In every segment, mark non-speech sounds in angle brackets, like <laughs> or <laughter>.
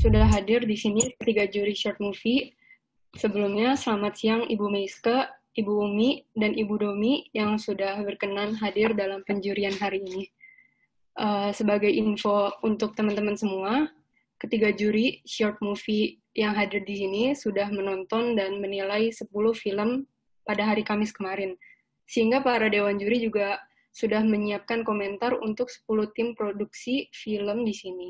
sudah hadir di sini ketiga juri short movie. Sebelumnya, selamat siang Ibu Meiske, Ibu Umi, dan Ibu Domi yang sudah berkenan hadir dalam penjurian hari ini. Uh, sebagai info untuk teman-teman semua, ketiga juri short movie yang hadir di sini sudah menonton dan menilai 10 film pada hari Kamis kemarin. Sehingga para dewan juri juga sudah menyiapkan komentar untuk 10 tim produksi film di sini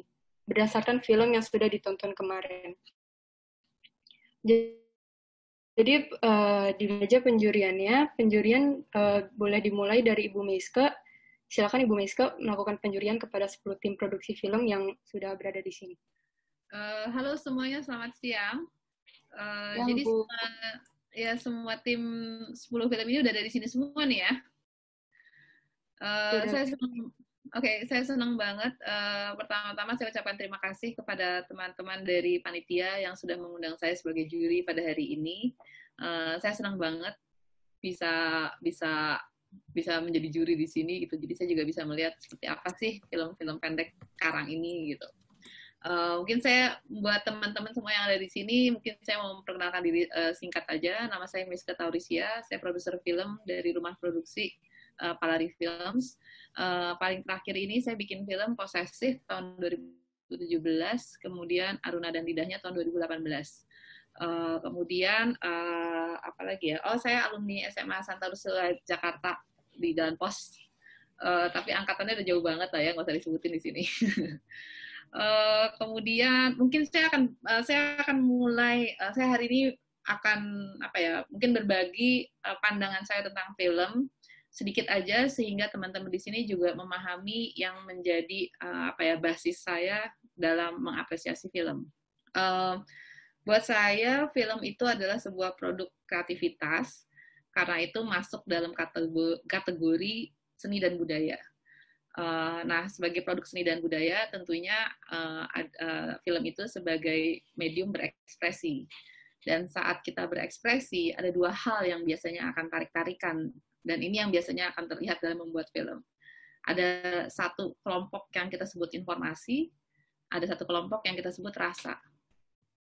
berdasarkan film yang sudah ditonton kemarin. Jadi uh, di meja penjuriannya, penjurian uh, boleh dimulai dari Ibu Miska. Silakan Ibu Miska melakukan penjurian kepada 10 tim produksi film yang sudah berada di sini. Uh, halo semuanya, selamat siang. Uh, yang jadi semua, ya semua tim 10 film ini udah di sini semua nih ya. Uh, saya Oke, okay, saya senang banget. Uh, pertama-tama saya ucapkan terima kasih kepada teman-teman dari panitia yang sudah mengundang saya sebagai juri pada hari ini. Uh, saya senang banget bisa bisa bisa menjadi juri di sini gitu. Jadi saya juga bisa melihat seperti apa sih film-film pendek sekarang ini gitu. Uh, mungkin saya buat teman-teman semua yang ada di sini, mungkin saya mau memperkenalkan diri uh, singkat aja. Nama saya Miska Taurisia, saya produser film dari Rumah Produksi uh, eh, Palari Films. Uh, paling terakhir ini saya bikin film Posesif tahun 2017, kemudian Aruna dan Lidahnya tahun 2018. Uh, eh, kemudian uh, apa lagi ya? Oh, saya alumni SMA Santa Ursula Jakarta di Jalan Pos. Uh, tapi angkatannya udah jauh banget lah ya, nggak usah disebutin di sini. uh, <laughs> kemudian mungkin saya akan uh, saya akan mulai uh, saya hari ini akan apa ya mungkin berbagi uh, pandangan saya tentang film sedikit aja sehingga teman-teman di sini juga memahami yang menjadi uh, apa ya basis saya dalam mengapresiasi film. Uh, buat saya film itu adalah sebuah produk kreativitas karena itu masuk dalam kategori, seni dan budaya. Uh, nah, sebagai produk seni dan budaya, tentunya uh, uh, film itu sebagai medium berekspresi. Dan saat kita berekspresi, ada dua hal yang biasanya akan tarik-tarikan dan ini yang biasanya akan terlihat dalam membuat film. Ada satu kelompok yang kita sebut informasi, ada satu kelompok yang kita sebut rasa.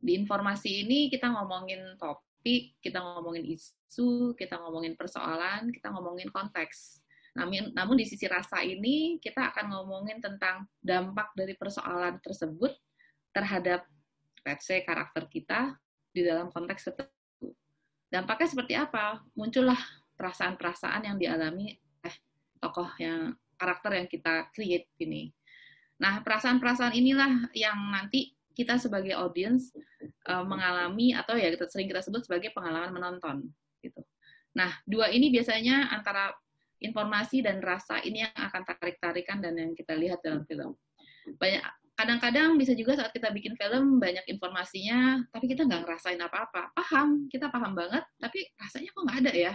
Di informasi ini kita ngomongin topik, kita ngomongin isu, kita ngomongin persoalan, kita ngomongin konteks. Namun, namun di sisi rasa ini kita akan ngomongin tentang dampak dari persoalan tersebut terhadap PC karakter kita di dalam konteks tertentu. Dampaknya seperti apa? Muncullah perasaan-perasaan yang dialami eh tokoh yang karakter yang kita create ini. Nah, perasaan-perasaan inilah yang nanti kita sebagai audience uh, mengalami atau ya kita sering kita sebut sebagai pengalaman menonton gitu. Nah, dua ini biasanya antara informasi dan rasa ini yang akan tarik-tarikan dan yang kita lihat dalam film. Banyak kadang-kadang bisa juga saat kita bikin film banyak informasinya, tapi kita nggak ngerasain apa-apa. Paham, kita paham banget, tapi rasanya kok nggak ada ya.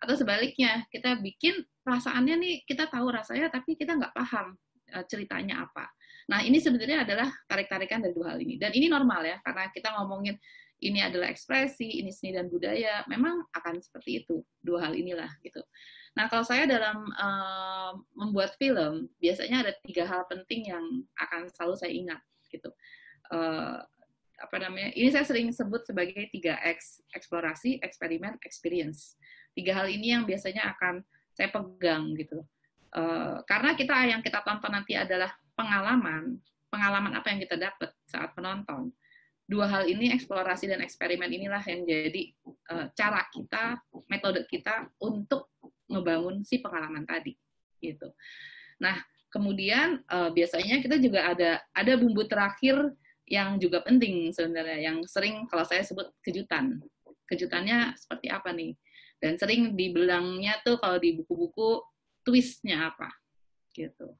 Atau sebaliknya, kita bikin perasaannya nih, kita tahu rasanya, tapi kita nggak paham e, ceritanya apa. Nah, ini sebenarnya adalah tarik-tarikan dari dua hal ini. Dan ini normal ya, karena kita ngomongin ini adalah ekspresi, ini seni dan budaya, memang akan seperti itu, dua hal inilah gitu. Nah, kalau saya dalam uh, membuat film, biasanya ada tiga hal penting yang akan selalu saya ingat gitu. Uh, apa namanya? Ini saya sering sebut sebagai tiga x eksplorasi, eksperimen, experience. Tiga hal ini yang biasanya akan saya pegang gitu. Uh, karena kita yang kita tonton nanti adalah pengalaman, pengalaman apa yang kita dapat saat menonton. Dua hal ini, eksplorasi dan eksperimen inilah yang jadi uh, cara kita, metode kita untuk ngebangun si pengalaman tadi gitu. Nah, kemudian uh, biasanya kita juga ada ada bumbu terakhir yang juga penting sebenarnya yang sering kalau saya sebut kejutan. Kejutannya seperti apa nih? Dan sering dibilangnya tuh kalau di buku-buku twistnya apa gitu.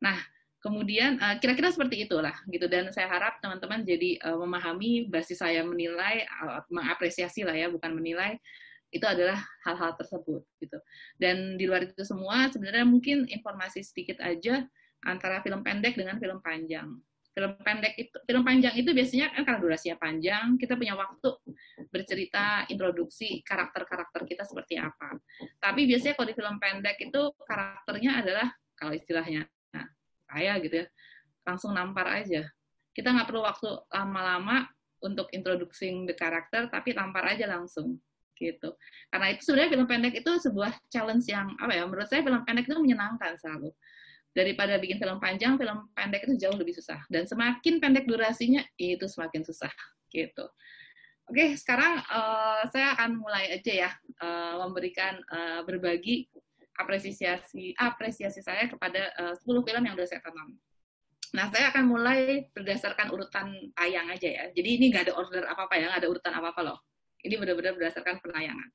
Nah, kemudian eh, kira-kira seperti itulah gitu dan saya harap teman-teman jadi eh, memahami basis saya menilai mengapresiasi lah ya bukan menilai itu adalah hal-hal tersebut gitu. Dan di luar itu semua sebenarnya mungkin informasi sedikit aja antara film pendek dengan film panjang. Film pendek itu film panjang itu biasanya kan karena durasinya panjang, kita punya waktu bercerita introduksi karakter-karakter kita seperti apa. Tapi biasanya kalau di film pendek itu karakternya adalah kalau istilahnya nah, gitu ya, langsung nampar aja. Kita nggak perlu waktu lama-lama untuk introducing the karakter, tapi tampar aja langsung gitu. Karena itu sebenarnya film pendek itu sebuah challenge yang apa ya? Menurut saya film pendek itu kan menyenangkan selalu. Daripada bikin film panjang, film pendek itu jauh lebih susah. Dan semakin pendek durasinya, itu semakin susah gitu. Oke, sekarang uh, saya akan mulai aja ya uh, memberikan uh, berbagi apresiasi apresiasi saya kepada uh, 10 film yang sudah saya tonton. Nah, saya akan mulai berdasarkan urutan tayang aja ya. Jadi ini nggak ada order apa-apa ya, nggak ada urutan apa-apa loh. Ini benar-benar berdasarkan penayangan.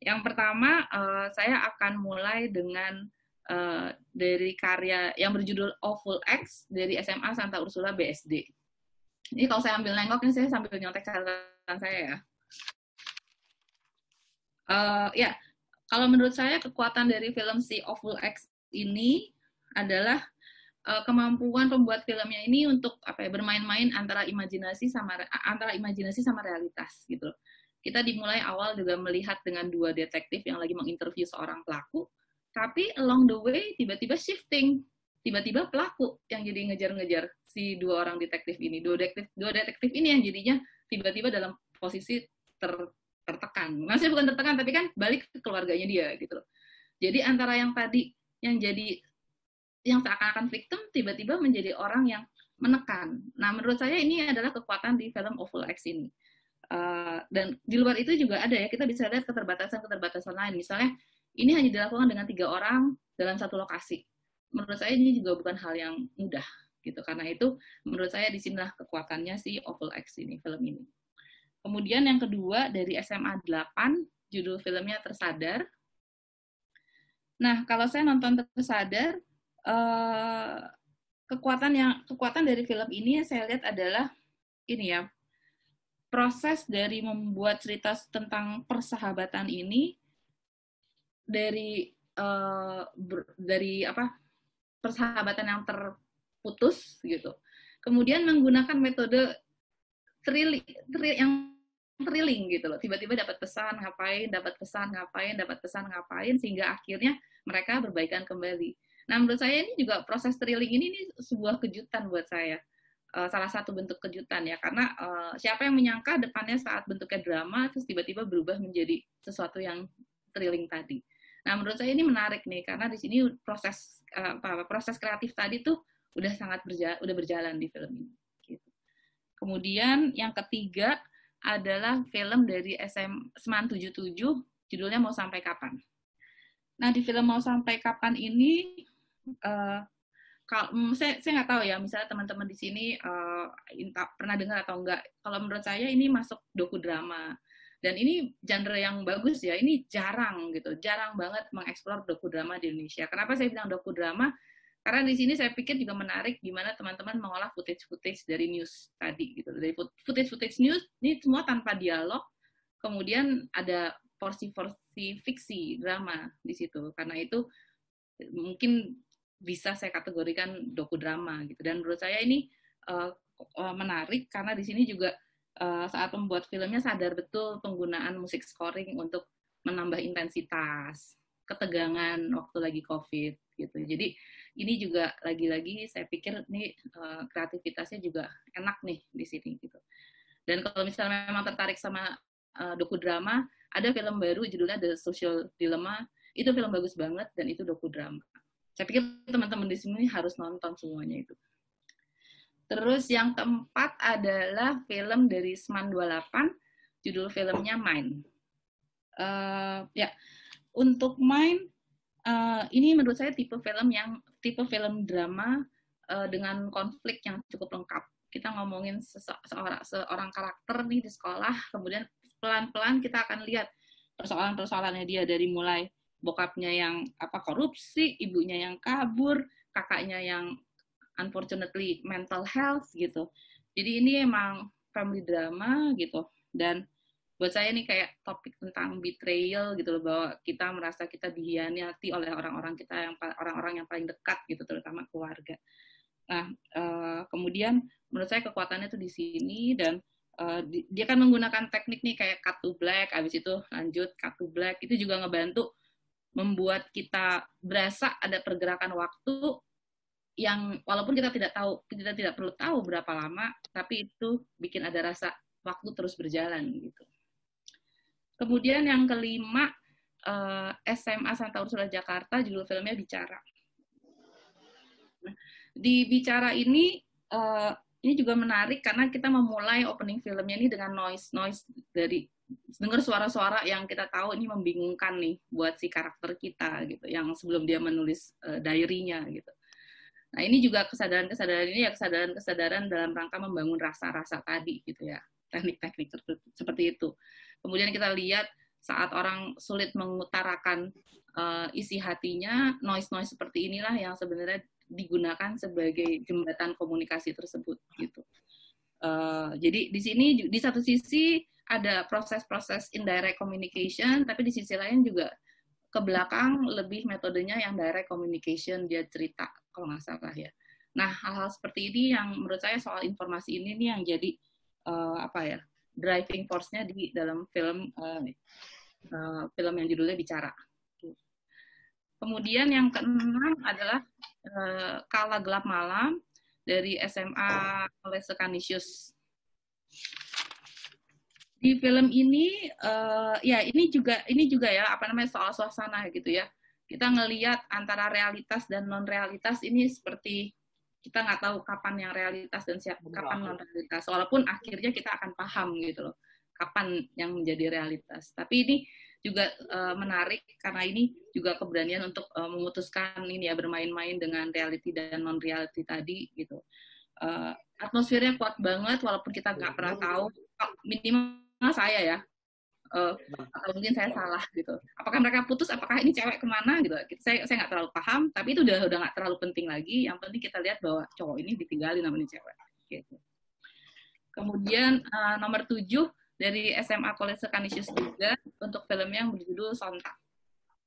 Yang pertama, uh, saya akan mulai dengan uh, dari karya yang berjudul Awful oh X dari SMA Santa Ursula BSD. Ini kalau saya ambil nengok, ini saya sambil nyontek catatan saya ya. Uh, ya, kalau menurut saya kekuatan dari film si Awful oh X ini adalah uh, kemampuan pembuat filmnya ini untuk apa ya bermain-main antara imajinasi sama antara imajinasi sama realitas gitu loh kita dimulai awal juga melihat dengan dua detektif yang lagi menginterview seorang pelaku, tapi along the way tiba-tiba shifting, tiba-tiba pelaku yang jadi ngejar-ngejar si dua orang detektif ini, dua detektif, dua detektif ini yang jadinya tiba-tiba dalam posisi ter, tertekan. Maksudnya bukan tertekan, tapi kan balik ke keluarganya dia gitu loh. Jadi antara yang tadi yang jadi yang seakan-akan victim tiba-tiba menjadi orang yang menekan. Nah, menurut saya ini adalah kekuatan di film Awful X ini. Eh, dan di luar itu juga ada ya kita bisa lihat keterbatasan-keterbatasan lain misalnya ini hanya dilakukan dengan tiga orang dalam satu lokasi menurut saya ini juga bukan hal yang mudah gitu karena itu menurut saya disinilah kekuatannya si Oval X ini film ini kemudian yang kedua dari SMA 8 judul filmnya Tersadar nah kalau saya nonton Tersadar uh, kekuatan yang kekuatan dari film ini saya lihat adalah ini ya proses dari membuat cerita tentang persahabatan ini dari uh, ber, dari apa persahabatan yang terputus gitu. Kemudian menggunakan metode thrilling, thrill, yang thrilling gitu loh. Tiba-tiba dapat pesan ngapain, dapat pesan ngapain, dapat pesan ngapain sehingga akhirnya mereka berbaikan kembali. Nah, menurut saya ini juga proses thrilling ini, ini sebuah kejutan buat saya. Eh, salah satu bentuk kejutan ya karena uh, siapa yang menyangka depannya saat bentuknya drama terus tiba-tiba berubah menjadi sesuatu yang thrilling tadi. Nah menurut saya ini menarik nih karena di sini proses uh, apa, proses kreatif tadi tuh udah sangat berjalan, udah berjalan di film ini. Gitu. Kemudian yang ketiga adalah film dari SM Seman 77 judulnya mau sampai kapan. Nah di film mau sampai kapan ini uh, kalau mm, saya saya nggak tahu ya misalnya teman-teman di sini uh, eh, inta, pernah dengar atau enggak kalau menurut saya ini masuk doku drama dan ini genre yang bagus ya ini jarang gitu jarang banget mengeksplor doku drama di Indonesia kenapa saya bilang doku drama karena di sini saya pikir juga menarik gimana teman-teman mengolah footage-footage dari news tadi gitu dari footage-footage news ini semua tanpa dialog kemudian ada porsi-porsi fiksi drama di situ karena itu mungkin bisa saya kategorikan dokudrama gitu. Dan menurut saya ini uh, menarik karena di sini juga uh, saat membuat filmnya sadar betul penggunaan musik scoring untuk menambah intensitas ketegangan waktu lagi covid gitu jadi ini juga lagi-lagi saya pikir ini uh, kreativitasnya juga enak nih di sini gitu dan kalau misalnya memang tertarik sama uh, dokudrama ada film baru judulnya The Social Dilemma itu film bagus banget dan itu dokudrama saya pikir teman-teman di sini harus nonton semuanya itu. Terus yang keempat adalah film dari Seman 28, judul filmnya Mind. Uh, eh, ya, untuk Mind uh, eh, ini menurut saya tipe film yang tipe film drama uh, dengan konflik yang cukup lengkap. Kita ngomongin seorang seorang karakter nih di sekolah, kemudian pelan-pelan kita akan lihat persoalan-persoalannya dia dari mulai bokapnya yang apa korupsi, ibunya yang kabur, kakaknya yang unfortunately mental health gitu. Jadi ini emang family drama gitu dan buat saya ini kayak topik tentang betrayal gitu loh bahwa kita merasa kita dihianati oleh orang-orang kita yang orang-orang yang paling dekat gitu terutama keluarga. Nah, eh, kemudian menurut saya kekuatannya tuh di sini dan eh, dia kan menggunakan teknik nih kayak cut to black, abis itu lanjut cut to black. Itu juga ngebantu membuat kita berasa ada pergerakan waktu yang walaupun kita tidak tahu kita tidak perlu tahu berapa lama tapi itu bikin ada rasa waktu terus berjalan gitu. Kemudian yang kelima eh, SMA Santa Ursula Jakarta judul filmnya Bicara. Di Bicara ini eh, ini juga menarik karena kita memulai opening filmnya ini dengan noise noise dari dengar suara-suara yang kita tahu ini membingungkan nih buat si karakter kita gitu yang sebelum dia menulis uh, diary-nya gitu. Nah, ini juga kesadaran-kesadaran ini ya kesadaran-kesadaran dalam rangka membangun rasa-rasa tadi gitu ya. Teknik-teknik seperti itu. Kemudian kita lihat saat orang sulit mengutarakan uh, isi hatinya, noise-noise seperti inilah yang sebenarnya digunakan sebagai jembatan komunikasi tersebut gitu. Uh, jadi di sini di satu sisi ada proses-proses indirect communication, tapi di sisi lain juga ke belakang lebih metodenya yang direct communication dia cerita kalau nggak salah ya. Nah hal-hal seperti ini yang menurut saya soal informasi ini nih yang jadi uh, apa ya driving force-nya di dalam film uh, uh, film yang judulnya Bicara. Kemudian yang keenam adalah uh, Kala Gelap Malam dari SMA Oleh Sekanisius di film ini uh, ya ini juga ini juga ya apa namanya soal suasana gitu ya kita ngeliat antara realitas dan non realitas ini seperti kita nggak tahu kapan yang realitas dan siapa kapan non realitas walaupun akhirnya kita akan paham gitu loh kapan yang menjadi realitas tapi ini juga uh, menarik karena ini juga keberanian untuk uh, memutuskan ini ya bermain-main dengan reality dan non reality tadi gitu uh, atmosfernya kuat banget walaupun kita nggak pernah tahu minimal Ah, saya ya uh, atau mungkin saya salah gitu apakah mereka putus apakah ini cewek kemana gitu? gitu saya saya nggak terlalu paham tapi itu udah udah nggak terlalu penting lagi yang penting kita lihat bahwa cowok ini ditinggalin namanya cewek gitu kemudian uh, nomor tujuh dari SMA College Canisius juga untuk film yang berjudul Sontak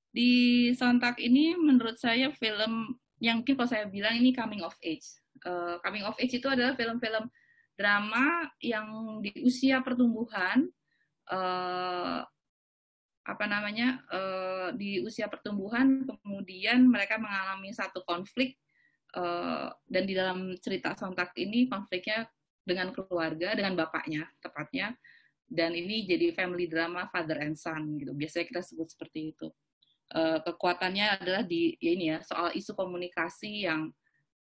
di Sontak ini menurut saya film yang mungkin kalau saya bilang ini coming of age uh, coming of age itu adalah film-film drama yang di usia pertumbuhan uh, apa namanya uh, di usia pertumbuhan kemudian mereka mengalami satu konflik uh, dan di dalam cerita sontak ini konfliknya dengan keluarga dengan bapaknya tepatnya dan ini jadi family drama father and son gitu biasanya kita sebut seperti itu uh, kekuatannya adalah di ya ini ya soal isu komunikasi yang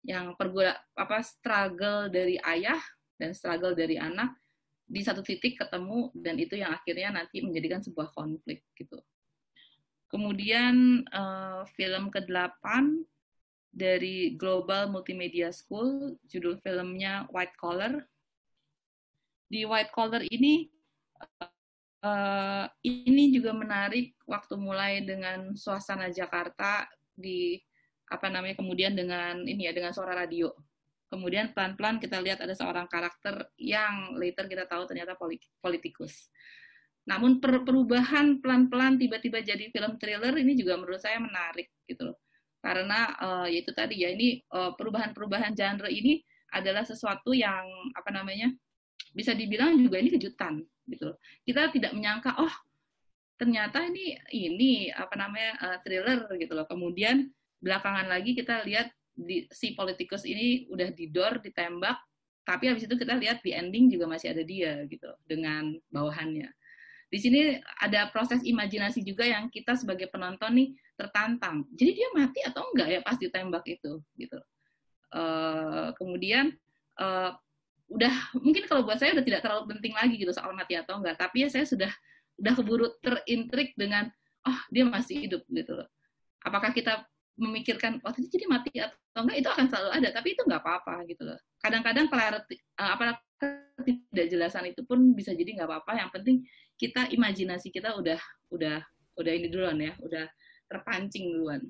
yang pergula apa struggle dari ayah dan struggle dari anak di satu titik ketemu dan itu yang akhirnya nanti menjadikan sebuah konflik gitu. Kemudian uh, film ke-8 dari Global Multimedia School, judul filmnya White Collar. Di White Collar ini uh, ini juga menarik waktu mulai dengan suasana Jakarta di apa namanya kemudian dengan ini ya dengan suara radio kemudian pelan-pelan kita lihat ada seorang karakter yang later kita tahu ternyata politikus. Namun perubahan pelan-pelan tiba-tiba jadi film thriller ini juga menurut saya menarik gitu loh. Karena uh, eh, yaitu tadi ya ini eh, perubahan-perubahan genre ini adalah sesuatu yang apa namanya? bisa dibilang juga ini kejutan gitu loh. Kita tidak menyangka oh ternyata ini ini apa namanya uh, thriller gitu loh. Kemudian belakangan lagi kita lihat di, si politikus ini udah didor, ditembak, tapi habis itu kita lihat di ending juga masih ada dia gitu dengan bawahannya. Di sini ada proses imajinasi juga yang kita sebagai penonton nih tertantang. Jadi dia mati atau enggak ya pas ditembak itu gitu. Uh, kemudian uh, udah mungkin kalau buat saya udah tidak terlalu penting lagi gitu soal mati atau enggak, tapi ya saya sudah udah keburu terintrik dengan oh dia masih hidup gitu Apakah kita memikirkan waktu oh, itu jadi mati atau enggak itu akan selalu ada tapi itu nggak apa-apa gitu loh kadang-kadang clarity eh, apa tidak jelasan itu pun bisa jadi nggak apa-apa yang penting kita imajinasi kita udah udah udah ini duluan ya udah terpancing duluan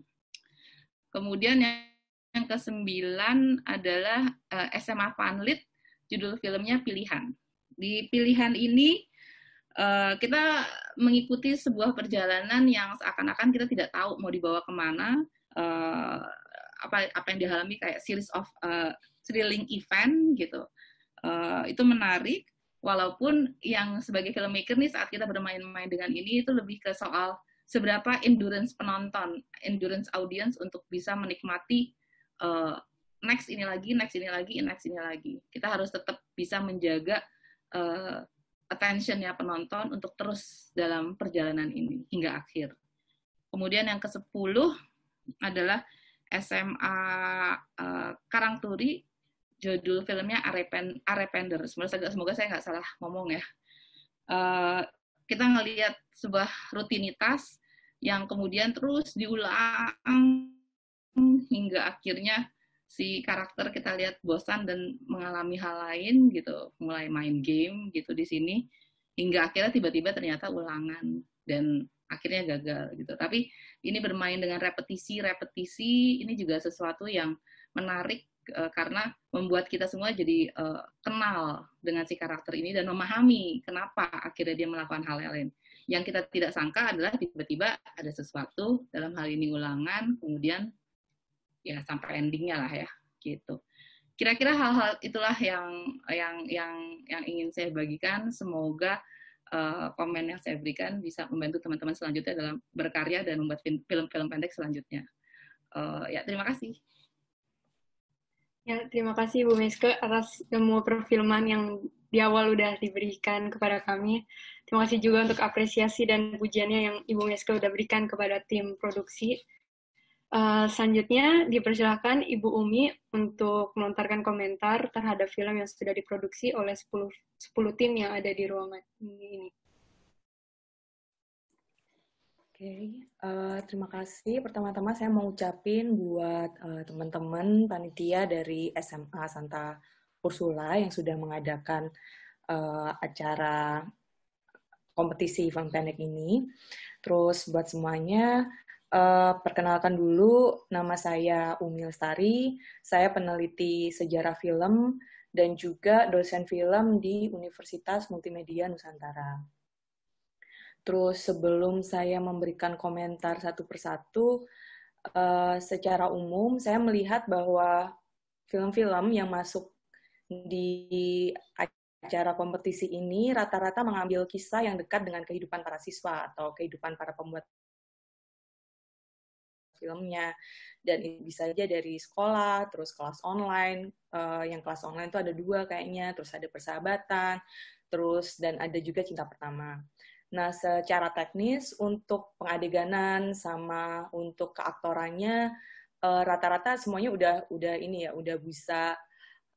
kemudian yang yang kesembilan adalah uh, eh, SMA Fanlit judul filmnya Pilihan di Pilihan ini uh, kita mengikuti sebuah perjalanan yang seakan-akan kita tidak tahu mau dibawa kemana uh, apa apa yang dialami kayak series of uh, thrilling event gitu uh, itu menarik walaupun yang sebagai filmmaker nih saat kita bermain-main dengan ini itu lebih ke soal seberapa endurance penonton endurance audience untuk bisa menikmati uh, next ini lagi next ini lagi next ini lagi kita harus tetap bisa menjaga uh, ya penonton untuk terus dalam perjalanan ini hingga akhir kemudian yang ke 10 adalah SMA uh, eh, Karangturi judul filmnya Arepen Arepender semoga semoga saya nggak salah ngomong ya uh, kita ngelihat sebuah rutinitas yang kemudian terus diulang hingga akhirnya si karakter kita lihat bosan dan mengalami hal lain gitu mulai main game gitu di sini hingga akhirnya tiba-tiba ternyata ulangan dan akhirnya gagal gitu. Tapi ini bermain dengan repetisi-repetisi ini juga sesuatu yang menarik eh, karena membuat kita semua jadi uh, kenal dengan si karakter ini dan memahami kenapa akhirnya dia melakukan hal lain. Yang kita tidak sangka adalah tiba-tiba ada sesuatu dalam hal ini ulangan, kemudian ya sampai endingnya lah ya gitu. Kira-kira hal-hal itulah yang yang yang yang ingin saya bagikan. Semoga Eh, komen yang saya berikan bisa membantu teman-teman selanjutnya dalam berkarya dan membuat film-film pendek selanjutnya. Uh, ya, terima kasih. Ya, terima kasih Bu Meske atas semua perfilman yang di awal udah diberikan kepada kami. Terima kasih juga untuk apresiasi dan pujiannya yang Ibu Meske udah berikan kepada tim produksi. Eh, selanjutnya dipersilahkan Ibu Umi untuk melontarkan komentar terhadap film yang sudah diproduksi oleh 10, 10 tim yang ada di ruangan ini. Oke, okay. uh, eh, terima kasih. Pertama-tama saya mau ucapin buat uh, teman-teman panitia dari SMA Santa Ursula yang sudah mengadakan uh, acara kompetisi event pendek ini. Terus buat semuanya, Uh, perkenalkan dulu, nama saya Umi Lestari. Saya peneliti sejarah film dan juga dosen film di Universitas Multimedia Nusantara. Terus sebelum saya memberikan komentar satu persatu, uh, secara umum saya melihat bahwa film-film yang masuk di acara kompetisi ini rata-rata mengambil kisah yang dekat dengan kehidupan para siswa atau kehidupan para pembuat filmnya dan bisa aja dari sekolah terus kelas online uh, yang kelas online itu ada dua kayaknya terus ada persahabatan terus dan ada juga cinta pertama nah secara teknis untuk pengadeganan sama untuk keaktorannya eh, rata-rata uh, semuanya udah udah ini ya udah bisa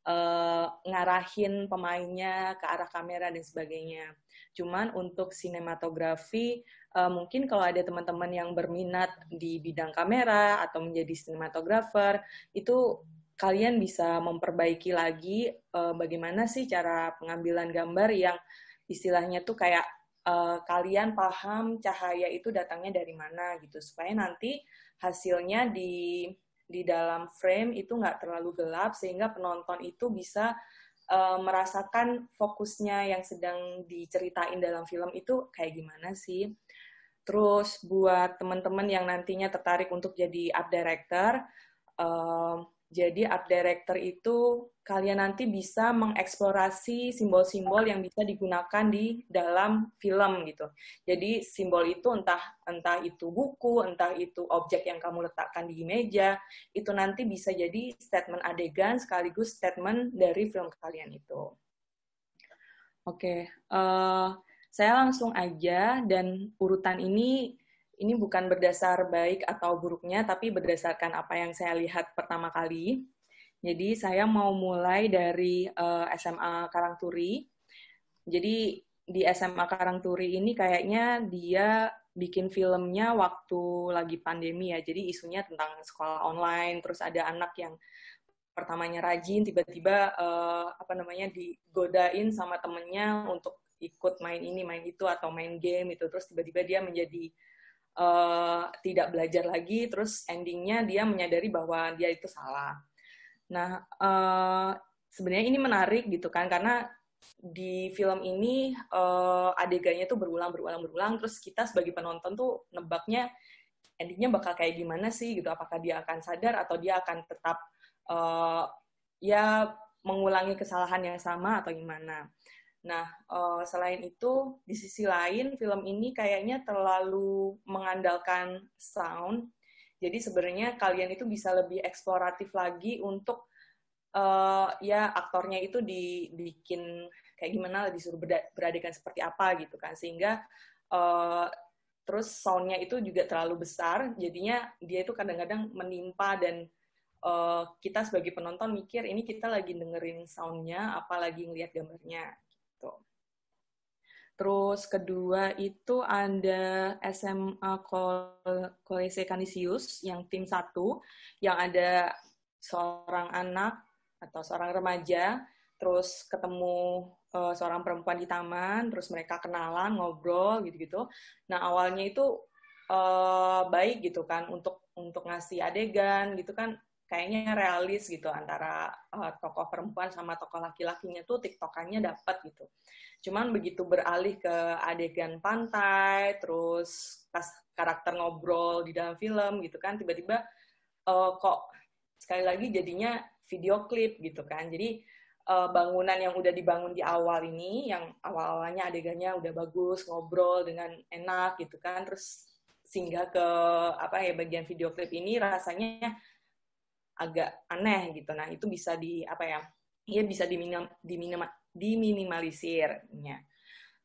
Eh, ngarahin pemainnya ke arah kamera dan sebagainya. Cuman untuk sinematografi uh, mungkin kalau ada teman-teman yang berminat di bidang kamera atau menjadi sinematografer itu kalian bisa memperbaiki lagi uh, bagaimana sih cara pengambilan gambar yang istilahnya tuh kayak uh, kalian paham cahaya itu datangnya dari mana gitu supaya nanti hasilnya di di dalam frame itu nggak terlalu gelap sehingga penonton itu bisa uh, merasakan fokusnya yang sedang diceritain dalam film itu kayak gimana sih. Terus buat teman-teman yang nantinya tertarik untuk jadi art director, uh, jadi art director itu kalian nanti bisa mengeksplorasi simbol-simbol yang bisa digunakan di dalam film gitu. Jadi simbol itu entah entah itu buku, entah itu objek yang kamu letakkan di meja, itu nanti bisa jadi statement adegan sekaligus statement dari film kalian itu. Oke, okay. uh, eh, saya langsung aja dan urutan ini ini bukan berdasar baik atau buruknya, tapi berdasarkan apa yang saya lihat pertama kali. Jadi saya mau mulai dari uh, eh, SMA Karangturi. Jadi di SMA Karangturi ini kayaknya dia bikin filmnya waktu lagi pandemi ya. Jadi isunya tentang sekolah online, terus ada anak yang pertamanya rajin, tiba-tiba uh, apa namanya digodain sama temennya untuk ikut main ini, main itu atau main game itu. Terus tiba-tiba dia menjadi uh, tidak belajar lagi terus endingnya dia menyadari bahwa dia itu salah nah uh, sebenarnya ini menarik gitu kan karena di film ini uh, adegannya tuh berulang berulang berulang terus kita sebagai penonton tuh nebaknya endingnya bakal kayak gimana sih gitu apakah dia akan sadar atau dia akan tetap uh, ya mengulangi kesalahan yang sama atau gimana Nah, eh, selain itu, di sisi lain, film ini kayaknya terlalu mengandalkan sound. Jadi sebenarnya kalian itu bisa lebih eksploratif lagi untuk uh, ya aktornya itu dibikin kayak gimana, disuruh beradegan seperti apa gitu kan, sehingga uh, terus soundnya itu juga terlalu besar, jadinya dia itu kadang-kadang menimpa dan uh, kita sebagai penonton mikir ini kita lagi dengerin soundnya, apalagi ngelihat gambarnya gitu. Terus kedua itu ada SMA Kolese Kanisius yang tim satu, yang ada seorang anak atau seorang remaja, terus ketemu uh, seorang perempuan di taman, terus mereka kenalan, ngobrol gitu-gitu. Nah awalnya itu uh, baik gitu kan untuk untuk ngasih adegan gitu kan kayaknya realis gitu antara uh, tokoh perempuan sama tokoh laki-lakinya tuh tiktokannya dapat gitu. Cuman begitu beralih ke adegan pantai, terus pas karakter ngobrol di dalam film gitu kan, tiba-tiba uh, kok sekali lagi jadinya video klip gitu kan. Jadi uh, bangunan yang udah dibangun di awal ini, yang awal-awalnya adegannya udah bagus, ngobrol dengan enak gitu kan, terus singgah ke apa ya bagian video klip ini rasanya agak aneh gitu. Nah, itu bisa di apa ya? Ya bisa diminim, diminim, diminimalisirnya.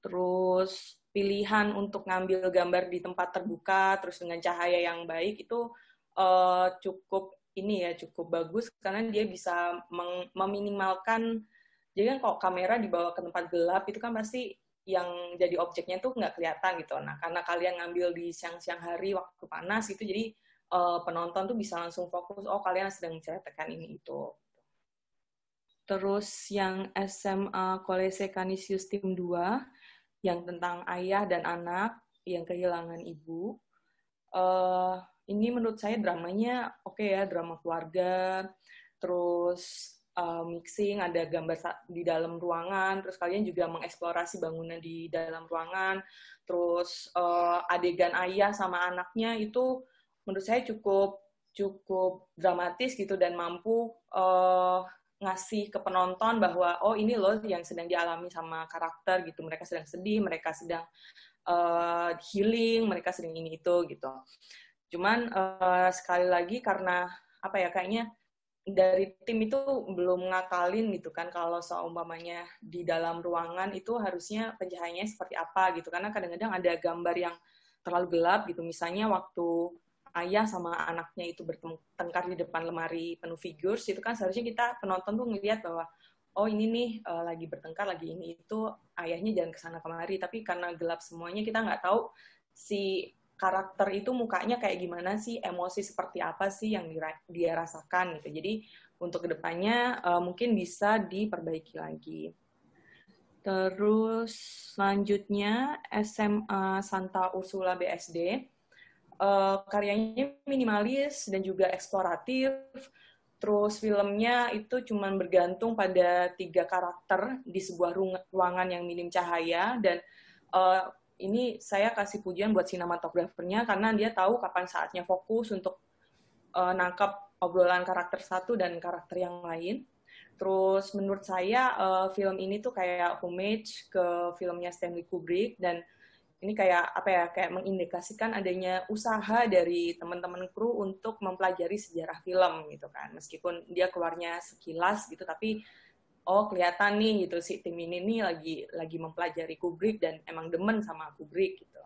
Terus pilihan untuk ngambil gambar di tempat terbuka terus dengan cahaya yang baik itu uh, cukup ini ya cukup bagus karena dia bisa meng meminimalkan jadi kan kalau kamera dibawa ke tempat gelap itu kan pasti yang jadi objeknya itu nggak kelihatan gitu. Nah, karena kalian ngambil di siang-siang hari waktu panas itu jadi uh, penonton tuh bisa langsung fokus oh kalian sedang menceritakan ini itu terus yang SMA Kolese Canisius Tim 2 yang tentang ayah dan anak yang kehilangan ibu uh, ini menurut saya dramanya oke okay ya drama keluarga terus uh, mixing ada gambar di dalam ruangan terus kalian juga mengeksplorasi bangunan di dalam ruangan terus uh, adegan ayah sama anaknya itu menurut saya cukup cukup dramatis gitu dan mampu uh, ngasih ke penonton bahwa oh ini loh yang sedang dialami sama karakter gitu mereka sedang sedih mereka sedang uh, healing mereka sedang ini itu gitu cuman uh, sekali lagi karena apa ya kayaknya dari tim itu belum ngakalin gitu kan kalau seumpamanya di dalam ruangan itu harusnya pencahayaannya seperti apa gitu karena kadang-kadang ada gambar yang terlalu gelap gitu misalnya waktu ayah sama anaknya itu bertengkar di depan lemari penuh figures itu kan seharusnya kita penonton tuh ngeliat bahwa oh ini nih eh, lagi bertengkar lagi ini itu ayahnya jalan ke kesana kemari tapi karena gelap semuanya kita nggak tahu si karakter itu mukanya kayak gimana sih emosi seperti apa sih yang dia, rasakan gitu jadi untuk kedepannya eh, mungkin bisa diperbaiki lagi terus selanjutnya SMA Santa Ursula BSD uh, karyanya minimalis dan juga eksploratif. Terus filmnya itu cuma bergantung pada tiga karakter di sebuah ruangan yang minim cahaya dan uh, ini saya kasih pujian buat sinematografernya karena dia tahu kapan saatnya fokus untuk uh, eh, nangkap obrolan karakter satu dan karakter yang lain. Terus menurut saya uh, film ini tuh kayak homage ke filmnya Stanley Kubrick dan ini kayak apa ya kayak mengindikasikan adanya usaha dari teman-teman kru untuk mempelajari sejarah film gitu kan meskipun dia keluarnya sekilas gitu tapi oh kelihatan nih gitu si tim ini nih lagi lagi mempelajari Kubrick dan emang demen sama Kubrick gitu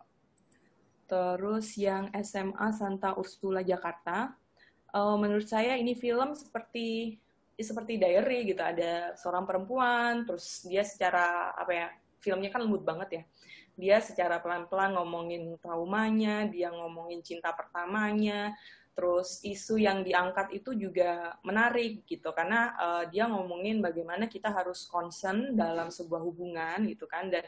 terus yang SMA Santa Ursula Jakarta uh, menurut saya ini film seperti seperti diary gitu ada seorang perempuan terus dia secara apa ya filmnya kan lembut banget ya dia secara pelan-pelan ngomongin traumanya, dia ngomongin cinta pertamanya, terus isu yang diangkat itu juga menarik gitu karena uh, dia ngomongin bagaimana kita harus concern dalam sebuah hubungan gitu kan dan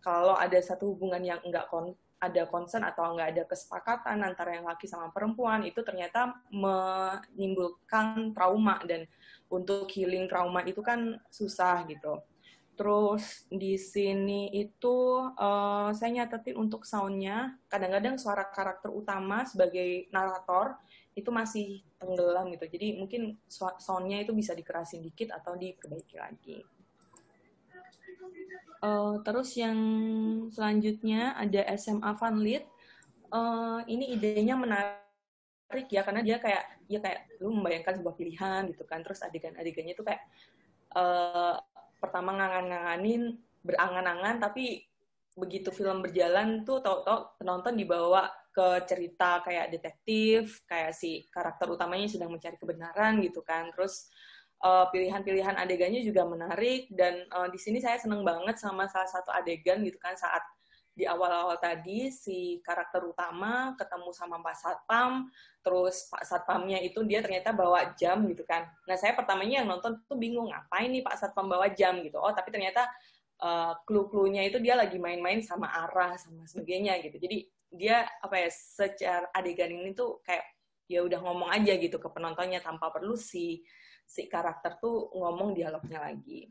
kalau ada satu hubungan yang enggak kon ada concern atau enggak ada kesepakatan antara yang laki sama perempuan itu ternyata menimbulkan trauma dan untuk healing trauma itu kan susah gitu. Terus di sini itu uh, saya nyatetin untuk soundnya, kadang-kadang suara karakter utama sebagai narator itu masih tenggelam gitu. Jadi mungkin soundnya itu bisa dikerasin dikit atau diperbaiki lagi. Uh, terus yang selanjutnya ada SMA Fun Lead. Uh, ini idenya menarik ya karena dia kayak ya kayak lu membayangkan sebuah pilihan gitu kan. Terus adegan-adegannya itu kayak uh, pertama ngangan-nganganin berangan-angan tapi begitu film berjalan tuh tau-tau penonton dibawa ke cerita kayak detektif kayak si karakter utamanya sedang mencari kebenaran gitu kan terus pilihan eh, pilihan-pilihan adegannya juga menarik dan uh, di sini saya seneng banget sama salah satu adegan gitu kan saat di awal-awal tadi si karakter utama ketemu sama Pak Satpam, terus Pak Satpamnya itu dia ternyata bawa jam gitu kan. Nah saya pertamanya yang nonton tuh bingung ngapain nih Pak Satpam bawa jam gitu. Oh tapi ternyata uh, clue-cluenya itu dia lagi main-main sama arah sama sebagainya gitu. Jadi dia apa ya secara adegan ini tuh kayak ya udah ngomong aja gitu ke penontonnya tanpa perlu si si karakter tuh ngomong dialognya lagi.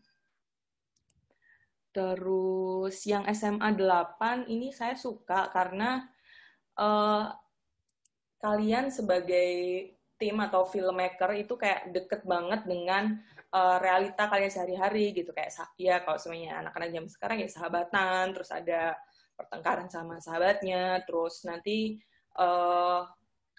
Terus yang SMA 8 ini saya suka karena uh, kalian sebagai tim atau filmmaker itu kayak deket banget dengan uh, realita kalian sehari-hari gitu kayak ya kalau semuanya anak-anak jam sekarang ya sahabatan terus ada pertengkaran sama sahabatnya terus nanti uh,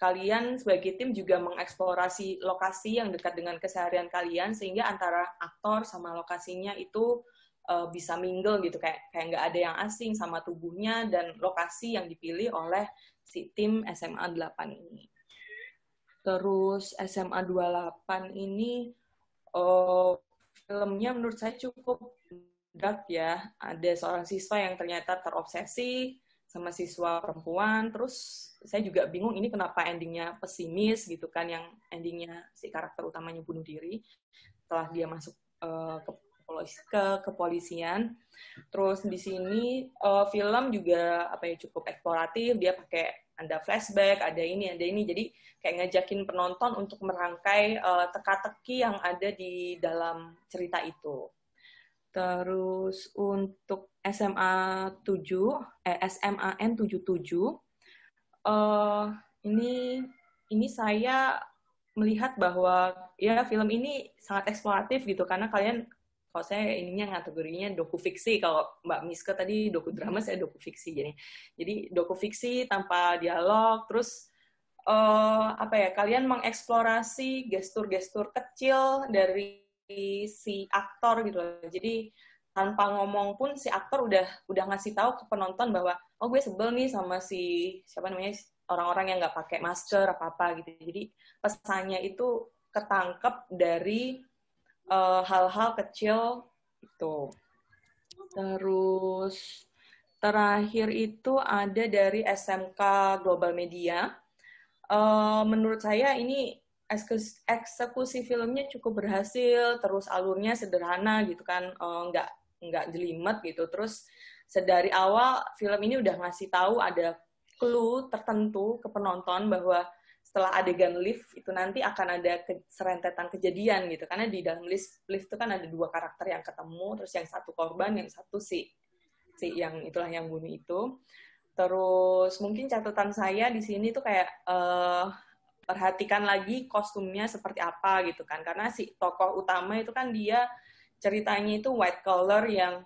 kalian sebagai tim juga mengeksplorasi lokasi yang dekat dengan keseharian kalian sehingga antara aktor sama lokasinya itu uh, bisa mingle gitu kayak kayak nggak ada yang asing sama tubuhnya dan lokasi yang dipilih oleh si tim SMA 8 ini. Terus SMA 28 ini uh, filmnya menurut saya cukup dark ya. Ada seorang siswa yang ternyata terobsesi sama siswa perempuan. Terus saya juga bingung ini kenapa endingnya pesimis gitu kan yang endingnya si karakter utamanya bunuh diri setelah dia masuk uh, ke ke kepolisian. Terus di sini uh, film juga apa ya cukup eksploratif, dia pakai ada flashback, ada ini, ada ini. Jadi kayak ngajakin penonton untuk merangkai uh, teka-teki yang ada di dalam cerita itu. Terus untuk SMA 7, eh, n 77, uh, eh, ini ini saya melihat bahwa ya film ini sangat eksploratif gitu karena kalian kalau saya ininya kategorinya doku fiksi kalau Mbak Miska tadi doku drama saya doku fiksi jadi jadi doku fiksi tanpa dialog terus uh, apa ya kalian mengeksplorasi gestur-gestur kecil dari si aktor gitu loh jadi tanpa ngomong pun si aktor udah udah ngasih tahu ke penonton bahwa oh gue sebel nih sama si siapa namanya orang-orang yang nggak pakai masker apa apa gitu jadi pesannya itu ketangkep dari Eh, hal-hal uh, kecil itu. Terus terakhir itu ada dari SMK Global Media. Uh, menurut saya ini eksekusi filmnya cukup berhasil, terus alurnya sederhana gitu kan, uh, nggak nggak jelimet gitu. Terus sedari awal film ini udah ngasih tahu ada clue tertentu ke penonton bahwa setelah adegan lift itu nanti akan ada ke, serentetan kejadian gitu karena di dalam lift lift itu kan ada dua karakter yang ketemu terus yang satu korban yang satu si si yang itulah yang bunuh itu terus mungkin catatan saya di sini tuh kayak uh, perhatikan lagi kostumnya seperti apa gitu kan karena si tokoh utama itu kan dia ceritanya itu white collar yang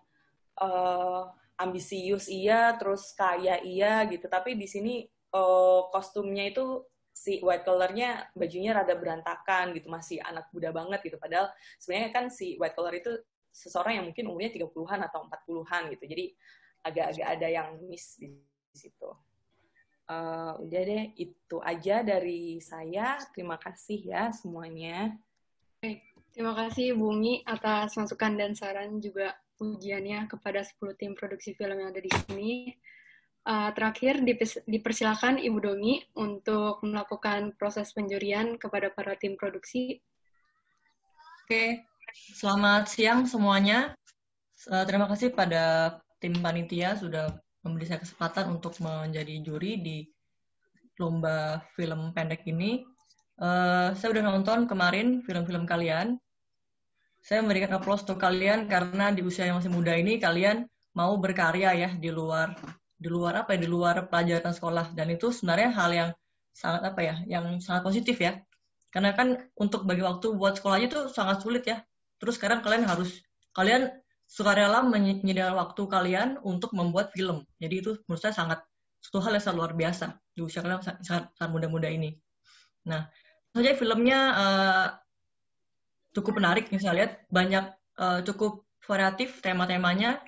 uh, ambisius iya terus kaya iya gitu tapi di sini uh, kostumnya itu si white collar-nya bajunya rada berantakan gitu masih anak muda banget gitu padahal sebenarnya kan si white collar itu seseorang yang mungkin umurnya 30-an atau 40-an gitu jadi agak-agak ada yang miss di situ uh, udah deh itu aja dari saya terima kasih ya semuanya Oke. terima kasih Bungi atas masukan dan saran juga pujiannya kepada 10 tim produksi film yang ada di sini Uh, terakhir dipersilakan Ibu Domi untuk melakukan proses penjurian kepada para tim produksi. Oke, selamat siang semuanya. Uh, terima kasih pada tim panitia sudah memberi saya kesempatan untuk menjadi juri di lomba film pendek ini. Uh, saya sudah nonton kemarin film-film kalian. Saya memberikan aplaus untuk kalian karena di usia yang masih muda ini kalian mau berkarya ya di luar di luar apa ya di luar pelajaran sekolah dan itu sebenarnya hal yang sangat apa ya yang sangat positif ya karena kan untuk bagi waktu buat sekolahnya itu sangat sulit ya terus sekarang kalian harus kalian sukarela menyediakan waktu kalian untuk membuat film jadi itu menurut saya sangat suatu hal yang sangat luar biasa di usia kalian sangat, sangat muda-muda ini nah saja filmnya uh, cukup menarik yang saya lihat banyak uh, cukup variatif tema-temanya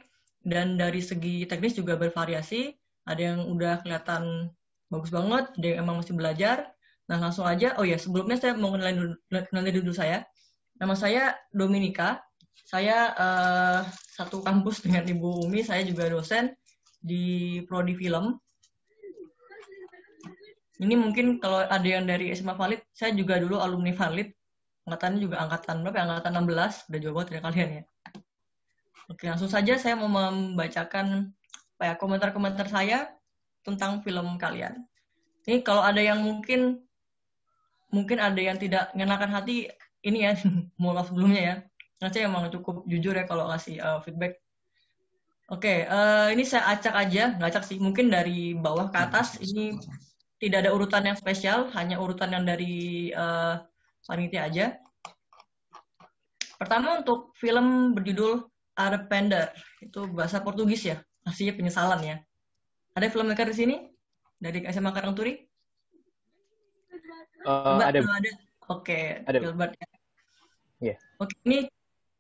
dan dari segi teknis juga bervariasi ada yang udah kelihatan bagus banget ada yang emang masih belajar nah langsung aja oh ya sebelumnya saya mau kenalin kenalin dulu saya nama saya Dominika saya uh, satu kampus dengan Ibu Umi saya juga dosen di prodi film ini mungkin kalau ada yang dari SMA Valid, saya juga dulu alumni Valid. Angkatannya juga angkatan berapa? Ya? Angkatan 16, udah jauh banget dari kalian ya. Oke, langsung saja saya mau membacakan ya, komentar-komentar saya tentang film kalian. Ini kalau ada yang mungkin mungkin ada yang tidak mengenakan hati ini ya, mulai <laughs> sebelumnya ya. yang emang cukup jujur ya kalau ngasih uh, feedback. Oke, uh, ini saya acak aja, nggak sih. Mungkin dari bawah ke atas ini tidak ada urutan yang spesial, hanya urutan yang dari uh, panitia aja. Pertama untuk film berjudul Arpender Itu bahasa Portugis ya? Artinya penyesalan ya. Ada film mereka di sini? Dari SMA Karangturi? Uh, ada. Oke, okay, ada. Gilbert. Yeah. Iya. Oke, okay, ini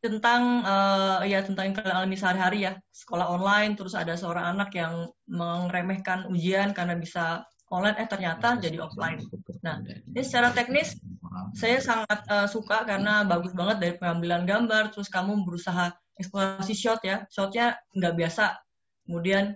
tentang uh, ya tentang yang kalian alami sehari-hari ya sekolah online terus ada seorang anak yang meremehkan ujian karena bisa online eh ternyata iya. jadi offline. Nah iya. ini secara teknis saya sangat uh, suka karena bagus banget dari pengambilan gambar terus kamu berusaha eksplorasi shot ya shotnya nggak biasa kemudian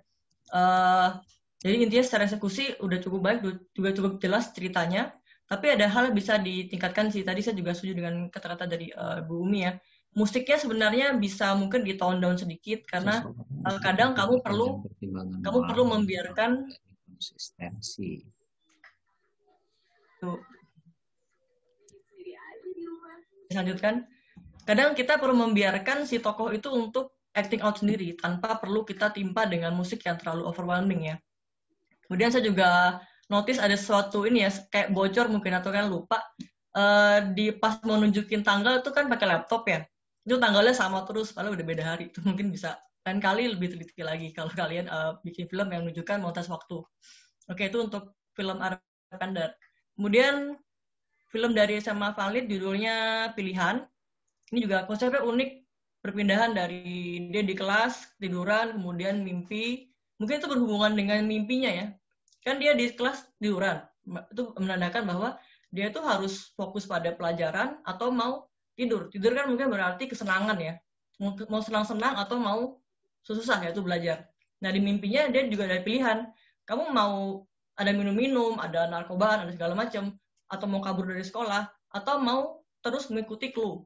uh, jadi intinya secara eksekusi udah cukup baik juga cukup jelas ceritanya tapi ada hal yang bisa ditingkatkan sih tadi saya juga setuju dengan kata-kata dari uh, Bu Umi ya musiknya sebenarnya bisa mungkin di tone down sedikit karena uh, kadang kamu perlu kamu perlu membiarkan konsistensi tuh dilanjutkan kadang kita perlu membiarkan si tokoh itu untuk acting out sendiri tanpa perlu kita timpa dengan musik yang terlalu overwhelming ya. Kemudian saya juga notice ada sesuatu ini ya kayak bocor mungkin atau kan lupa uh, di pas mau nunjukin tanggal itu kan pakai laptop ya. Itu tanggalnya sama terus padahal udah beda hari. Itu mungkin bisa lain kali lebih teliti lagi kalau kalian uh, bikin film yang menunjukkan mau waktu. Oke, itu untuk film Arpender. Kemudian film dari SMA Valid judulnya Pilihan ini juga konsepnya unik perpindahan dari dia di kelas tiduran kemudian mimpi mungkin itu berhubungan dengan mimpinya ya kan dia di kelas tiduran itu menandakan bahwa dia itu harus fokus pada pelajaran atau mau tidur tidur kan mungkin berarti kesenangan ya mau senang-senang atau mau susah yaitu belajar nah di mimpinya dia juga ada pilihan kamu mau ada minum-minum ada narkoba ada segala macam atau mau kabur dari sekolah atau mau terus mengikuti clue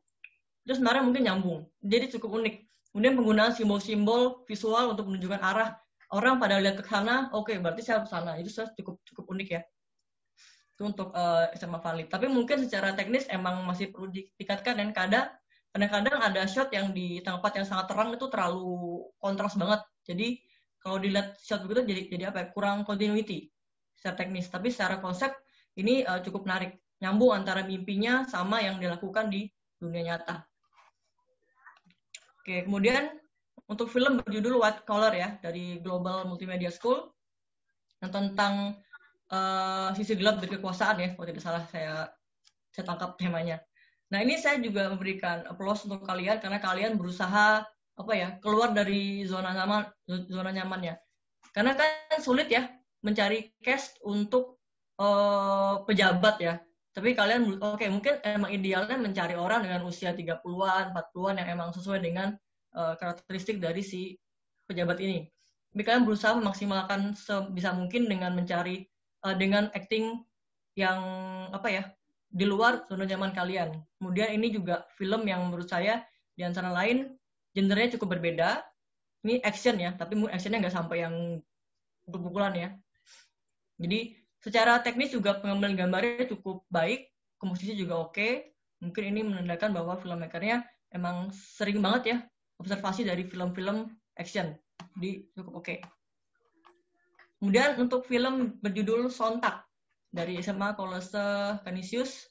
terus sebenarnya mungkin nyambung. Jadi cukup unik. Kemudian penggunaan simbol-simbol visual untuk menunjukkan arah orang pada lihat ke sana, oke okay, berarti saya ke sana. Itu saya cukup cukup unik ya. Itu untuk uh, eh, SMA Valid. Tapi mungkin secara teknis emang masih perlu ditingkatkan dan kadang kadang-kadang ada shot yang di tempat yang sangat terang itu terlalu kontras banget. Jadi kalau dilihat shot begitu jadi jadi apa ya? kurang continuity secara teknis. Tapi secara konsep ini uh, cukup menarik. Nyambung antara mimpinya sama yang dilakukan di dunia nyata. Oke, kemudian untuk film berjudul White Color ya dari Global Multimedia School yang nah, tentang uh, sisi gelap dari kekuasaan ya kalau tidak salah saya saya tangkap temanya. Nah ini saya juga memberikan applause untuk kalian karena kalian berusaha apa ya keluar dari zona nyaman zona nyamannya. Karena kan sulit ya mencari cast untuk uh, pejabat ya tapi kalian oke okay, mungkin emang idealnya mencari orang dengan usia 30-an, 40-an yang emang sesuai dengan uh, karakteristik dari si pejabat ini. Tapi kalian berusaha memaksimalkan sebisa mungkin dengan mencari uh, dengan acting yang apa ya di luar zona zaman kalian. Kemudian ini juga film yang menurut saya di antara lain gendernya cukup berbeda. Ini action ya, tapi actionnya nggak sampai yang pukul-pukulan ya. Jadi Secara teknis juga pengambilan gambarnya cukup baik, komposisi juga oke. Okay. Mungkin ini menandakan bahwa filmmakernya emang sering banget ya observasi dari film-film action. Jadi cukup oke. Okay. Kemudian untuk film berjudul Sontak dari SMA Kolose Canisius,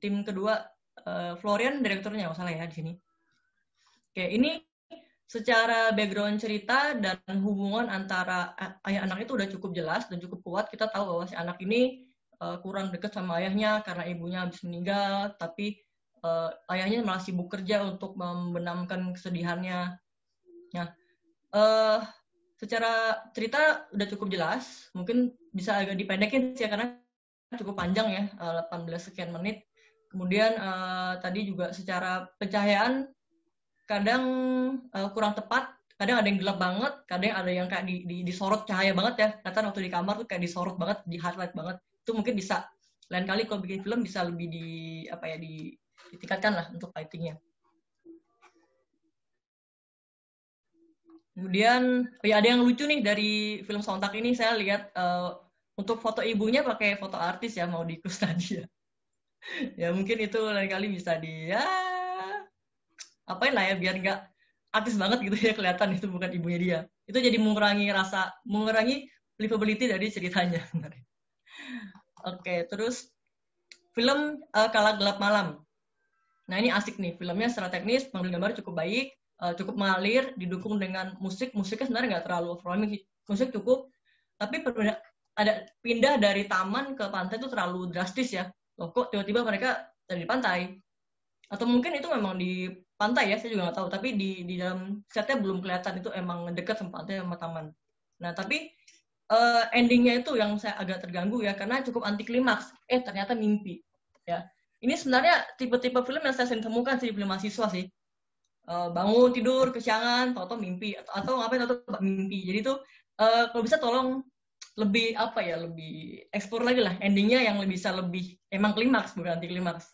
tim kedua uh, Florian direkturnya masalah ya di sini. Oke, ini secara background cerita dan hubungan antara ayah anak itu udah cukup jelas dan cukup kuat. Kita tahu bahwa si anak ini uh, kurang dekat sama ayahnya karena ibunya habis meninggal, tapi uh, ayahnya malah sibuk kerja untuk membenamkan kesedihannya. Nah, uh, secara cerita udah cukup jelas, mungkin bisa agak dipendekin sih karena cukup panjang ya, uh, 18 sekian menit. Kemudian uh, tadi juga secara pencahayaan kadang uh, kurang tepat kadang ada yang gelap banget kadang ada yang kayak di, di, disorot cahaya banget ya kata waktu di kamar tuh kayak disorot banget di highlight banget itu mungkin bisa lain kali kalau bikin film bisa lebih di apa ya di ditingkatkan lah untuk lightingnya kemudian oh ya ada yang lucu nih dari film sontak ini saya lihat uh, untuk foto ibunya pakai foto artis ya mau di tadi ya <laughs> ya mungkin itu lain kali bisa di ya apain lah ya biar nggak artis banget gitu ya kelihatan itu bukan ibunya dia itu jadi mengurangi rasa mengurangi believability dari ceritanya <laughs> oke terus film uh, Kala Gelap Malam nah ini asik nih filmnya secara teknis pengambil gambar cukup baik uh, cukup mengalir didukung dengan musik musiknya sebenarnya nggak terlalu overwhelming musik cukup tapi ada pindah dari taman ke pantai itu terlalu drastis ya loh kok tiba-tiba mereka dari pantai atau mungkin itu memang di pantai ya saya juga nggak tahu tapi di di dalam setnya belum kelihatan itu emang dekat sama pantai sama taman nah tapi uh, endingnya itu yang saya agak terganggu ya karena cukup anti klimaks eh ternyata mimpi ya ini sebenarnya tipe-tipe film yang saya sering temukan sih di film mahasiswa sih uh, bangun tidur kesiangan atau mimpi atau, atau ngapain atau mimpi jadi tuh uh, kalau bisa tolong lebih apa ya lebih ekspor lagi lah endingnya yang bisa lebih emang klimaks bukan anti klimaks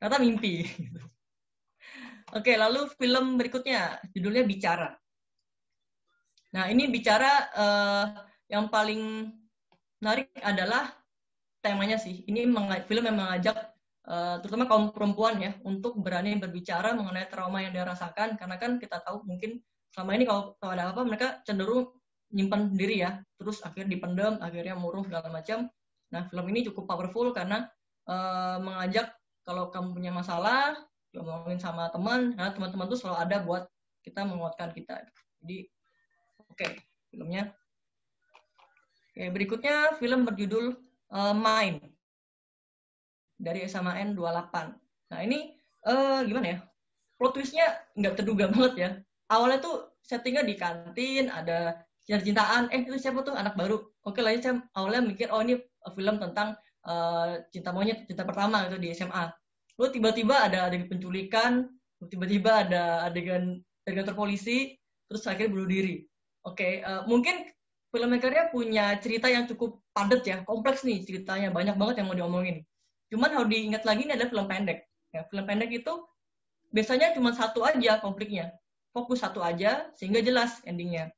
ternyata mimpi gitu. <laughs> Oke, lalu film berikutnya judulnya Bicara. Nah, ini Bicara uh, yang paling menarik adalah temanya sih. Ini film yang mengajak Uh, terutama kaum perempuan ya untuk berani berbicara mengenai trauma yang dia rasakan karena kan kita tahu mungkin selama ini kalau, kalau ada apa mereka cenderung nyimpan diri ya terus akhirnya dipendam akhirnya murung segala macam nah film ini cukup powerful karena uh, mengajak kalau kamu punya masalah diomongin sama teman karena teman-teman tuh selalu ada buat kita menguatkan kita jadi oke okay, filmnya oke berikutnya film berjudul uh, Mine dari SMA sama N 28 nah ini uh, gimana ya plot twistnya nggak terduga <laughs> banget ya awalnya tuh settingnya di kantin ada cinta-cintaan eh itu siapa tuh anak baru oke okay, lah saya awalnya mikir oh ini film tentang uh, cinta monyet cinta pertama itu di SMA lu tiba-tiba ada adegan penculikan tiba-tiba ada adegan dari kantor polisi terus akhirnya bunuh diri oke okay, uh, eh, mungkin filmmakernya punya cerita yang cukup padat ya kompleks nih ceritanya banyak banget yang mau diomongin cuman harus diingat lagi ini adalah film pendek ya, film pendek itu biasanya cuma satu aja konfliknya fokus satu aja sehingga jelas endingnya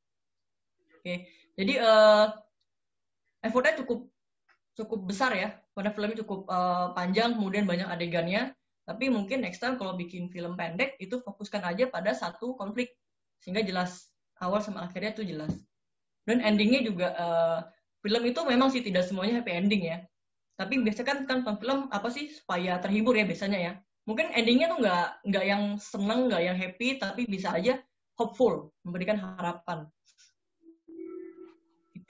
oke okay. jadi uh, effortnya cukup cukup besar ya pada filmnya cukup uh, panjang kemudian banyak adegannya tapi mungkin next time kalau bikin film pendek itu fokuskan aja pada satu konflik sehingga jelas awal sama akhirnya itu jelas dan endingnya juga uh, film itu memang sih tidak semuanya happy ending ya tapi biasanya kan kan film apa sih supaya terhibur ya biasanya ya mungkin endingnya tuh nggak nggak yang seneng nggak yang happy tapi bisa aja hopeful memberikan harapan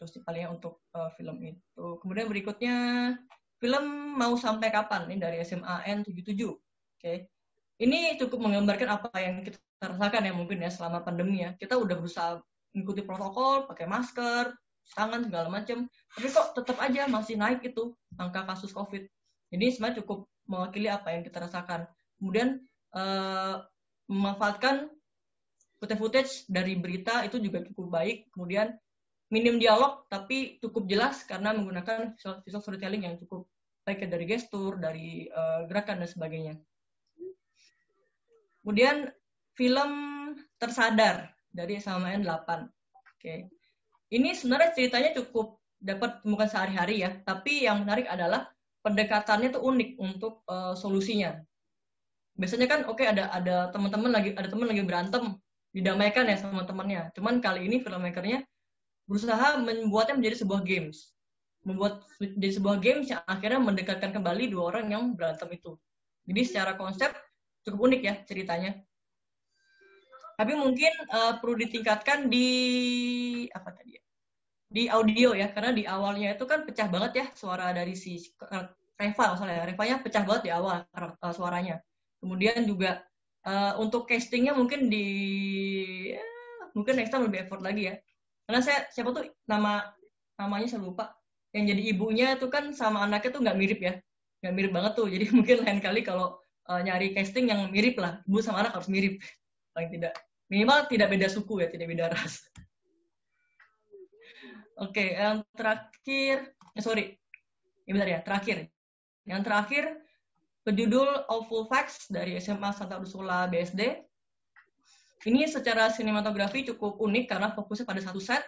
itu sih palingnya untuk uh, film itu. Kemudian berikutnya film mau sampai kapan ini dari SMA SMAN 77. Oke. Okay. Ini cukup menggambarkan apa yang kita rasakan ya mungkin ya selama pandemi ya. Kita udah berusaha mengikuti protokol, pakai masker, tangan segala macam, tapi kok tetap aja masih naik itu angka kasus COVID. Jadi sebenarnya cukup mewakili apa yang kita rasakan. Kemudian uh, memanfaatkan footage-footage dari berita itu juga cukup baik. Kemudian minim dialog tapi cukup jelas karena menggunakan visual, visual storytelling yang cukup baik ya, dari gestur, dari uh, gerakan dan sebagainya. Kemudian film tersadar dari SMN 8. Oke. Okay. Ini sebenarnya ceritanya cukup dapat temukan sehari-hari ya, tapi yang menarik adalah pendekatannya tuh unik untuk uh, solusinya. Biasanya kan oke okay, ada ada teman-teman lagi ada teman lagi berantem, didamaikan ya sama temannya. Cuman kali ini filmmakernya berusaha membuatnya menjadi sebuah games membuat di sebuah games yang akhirnya mendekatkan kembali dua orang yang berantem itu jadi secara konsep cukup unik ya ceritanya tapi mungkin uh, perlu ditingkatkan di apa tadi ya di audio ya karena di awalnya itu kan pecah banget ya suara dari si eh, Reva misalnya ya. Revanya pecah banget di awal uh, suaranya kemudian juga uh, untuk castingnya mungkin di ya, mungkin next time lebih effort lagi ya karena saya siapa tuh nama namanya saya lupa yang jadi ibunya itu kan sama anaknya tuh nggak mirip ya nggak mirip banget tuh jadi <laughs> mungkin lain kali kalau uh, nyari casting yang mirip lah ibu sama anak harus mirip paling tidak minimal tidak beda suku ya tidak beda ras oke okay, yang terakhir eh, sorry ya bentar ya terakhir yang terakhir berjudul Awful Facts dari SMA Santa Ursula BSD ini secara sinematografi cukup unik karena fokusnya pada satu set,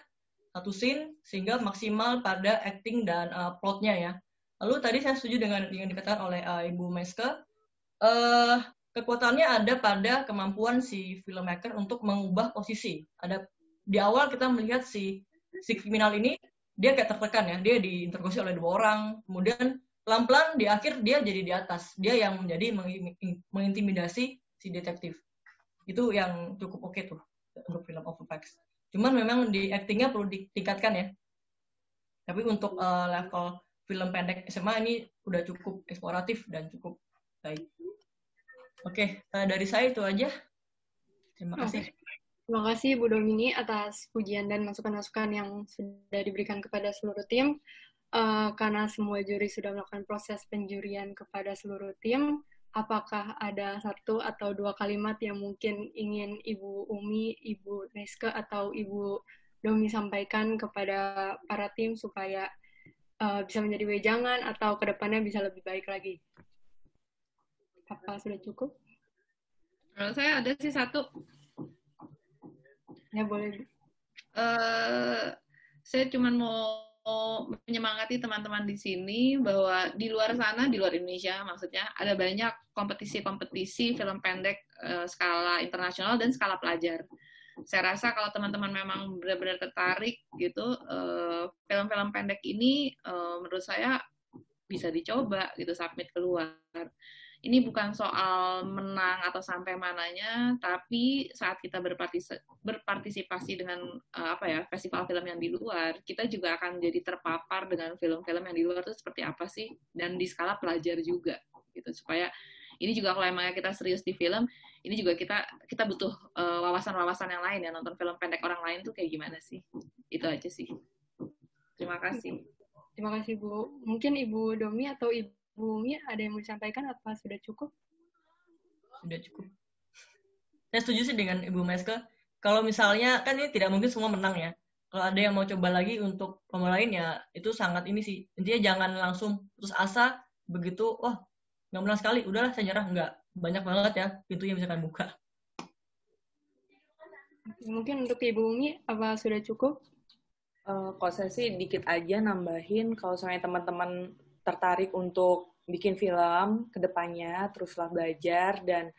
satu scene, sehingga maksimal pada acting dan uh, plotnya ya. Lalu tadi saya setuju dengan yang dikatakan oleh uh, Ibu Meske, uh, kekuatannya ada pada kemampuan si filmmaker untuk mengubah posisi. Ada di awal kita melihat si si kriminal ini dia kayak tertekan ya, dia diinterogasi oleh dua orang, kemudian pelan-pelan di akhir dia jadi di atas, dia yang menjadi mengintimidasi si detektif itu yang cukup oke okay tuh untuk film effects. Cuman memang di actingnya perlu ditingkatkan ya. Tapi untuk uh, level film pendek SMA ini udah cukup eksploratif dan cukup baik. Oke, okay, uh, eh, dari saya itu aja. Terima kasih. Terima kasih Bu Domini atas pujian dan masukan-masukan yang sudah diberikan kepada seluruh tim. Uh, karena semua juri sudah melakukan proses penjurian kepada seluruh tim, apakah ada satu atau dua kalimat yang mungkin ingin Ibu Umi, Ibu Rizka, atau Ibu Domi sampaikan kepada para tim supaya uh, bisa menjadi wejangan atau kedepannya bisa lebih baik lagi? Apa sudah cukup? Kalau saya ada sih satu. Ya boleh. Uh, saya cuma mau menyemangati teman-teman di sini bahwa di luar sana, di luar Indonesia maksudnya, ada banyak kompetisi-kompetisi film pendek uh, skala internasional dan skala pelajar. Saya rasa kalau teman-teman memang benar-benar tertarik gitu, film eh, film-film pendek ini uh, menurut saya bisa dicoba gitu, submit keluar ini bukan soal menang atau sampai mananya, tapi saat kita berpartisipasi dengan uh, apa ya festival film yang di luar, kita juga akan jadi terpapar dengan film-film yang di luar itu seperti apa sih dan di skala pelajar juga gitu supaya ini juga kalau emangnya kita serius di film, ini juga kita kita butuh eh, wawasan-wawasan uh, yang lain ya nonton film pendek orang lain tuh kayak gimana sih? Itu aja sih. Terima kasih. Terima kasih Bu. Mungkin Ibu Domi atau Ibu umumnya ada yang mau disampaikan apa sudah cukup? Sudah cukup. Saya setuju sih dengan Ibu Meske. Kalau misalnya kan ini tidak mungkin semua menang ya. Kalau ada yang mau coba lagi untuk pemain lain ya itu sangat ini sih. Intinya jangan langsung terus asa begitu oh, nggak menang sekali udahlah saya nyerah nggak banyak banget ya pintu yang bisa kalian buka. Mungkin untuk Ibu Umi apa sudah cukup? Uh, kalau saya sih dikit aja nambahin kalau misalnya teman-teman tertarik untuk bikin film ke depannya, teruslah belajar dan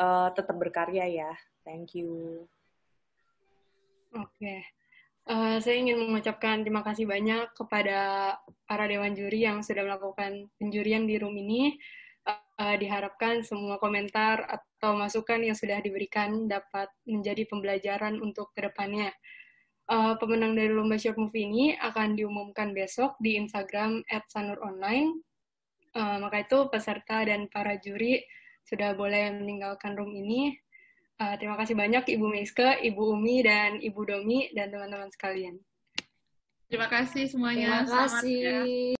uh, tetap berkarya ya. Thank you. Oke. Okay. Uh, eh, saya ingin mengucapkan terima kasih banyak kepada para dewan juri yang sudah melakukan penjurian di room ini. Uh, diharapkan semua komentar atau masukan yang sudah diberikan dapat menjadi pembelajaran untuk kedepannya. Uh, pemenang dari lomba short movie ini akan diumumkan besok di Instagram @sanuronline. Uh, maka itu peserta dan para juri sudah boleh meninggalkan room ini. Uh, terima kasih banyak Ibu Meiske, Ibu Umi, dan Ibu Domi, dan teman-teman sekalian. Terima kasih semuanya. Terima kasih. Selamat, ya.